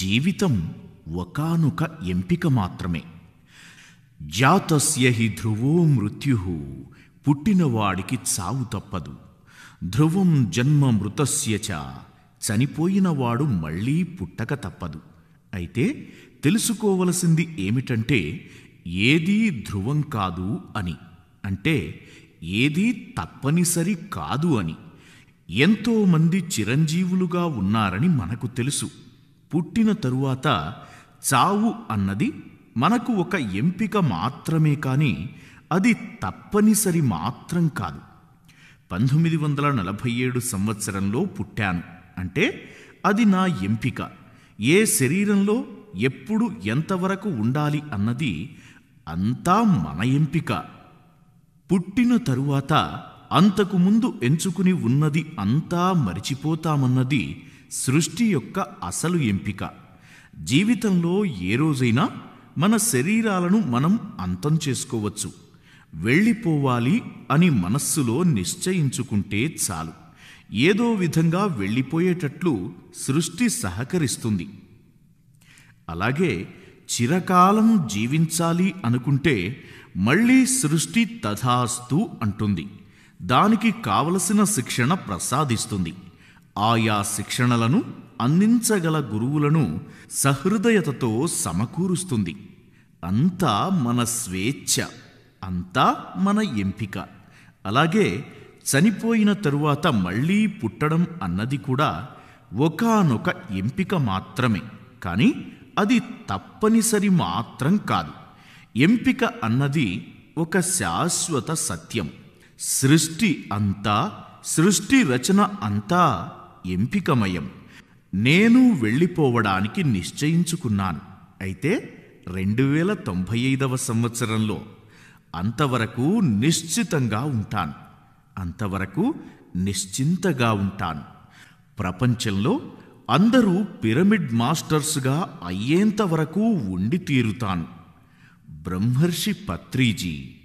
జీవితం ఒకనొక ఎంపిక మాత్రమే జాతస్యహి ధ్రువో మృత్యు పుట్టినవాడికి చావు తప్పదు ధ్రువం జన్మ మృతస్య చ చనిపోయినవాడు మళ్ళీ పుట్టక తప్పదు అయితే తెలుసుకోవలసింది ఏమిటంటే ఏదీ ధ్రువం కాదు అని అంటే ఏదీ తప్పనిసరి కాదు అని ఎంతోమంది చిరంజీవులుగా ఉన్నారని మనకు తెలుసు పుట్టిన తరువాత చావు అన్నది మనకు ఒక ఎంపిక మాత్రమే కానీ అది తప్పనిసరి మాత్రం కాదు పంతొమ్మిది వందల నలభై ఏడు సంవత్సరంలో పుట్టాను అంటే అది నా ఎంపిక ఏ శరీరంలో ఎప్పుడు ఎంతవరకు ఉండాలి అన్నది అంతా మన ఎంపిక పుట్టిన తరువాత అంతకుముందు ఎంచుకుని ఉన్నది అంతా మరిచిపోతామన్నది సృష్టి యొక్క అసలు ఎంపిక జీవితంలో ఏ రోజైనా మన శరీరాలను మనం అంతం చేసుకోవచ్చు వెళ్ళిపోవాలి అని మనస్సులో నిశ్చయించుకుంటే చాలు ఏదో విధంగా వెళ్ళిపోయేటట్లు సృష్టి సహకరిస్తుంది అలాగే చిరకాలం జీవించాలి అనుకుంటే మళ్ళీ సృష్టి తథాస్తు అంటుంది దానికి కావలసిన శిక్షణ ప్రసాదిస్తుంది ఆయా శిక్షణలను అందించగల గురువులను సహృదయతతో సమకూరుస్తుంది అంతా మన స్వేచ్ఛ అంతా మన ఎంపిక అలాగే చనిపోయిన తరువాత మళ్ళీ పుట్టడం అన్నది కూడా ఒకనొక ఎంపిక మాత్రమే కానీ అది తప్పనిసరి మాత్రం కాదు ఎంపిక అన్నది ఒక శాశ్వత సత్యం సృష్టి అంతా సృష్టి రచన అంతా ఎంపికమయం నేను వెళ్ళిపోవడానికి నిశ్చయించుకున్నాను అయితే రెండు వేల తొంభై ఐదవ సంవత్సరంలో అంతవరకు నిశ్చితంగా ఉంటాను అంతవరకు నిశ్చింతగా ఉంటాను ప్రపంచంలో అందరూ పిరమిడ్ మాస్టర్స్గా అయ్యేంతవరకు ఉండి తీరుతాను ब्रह्मर्षि पत्री जी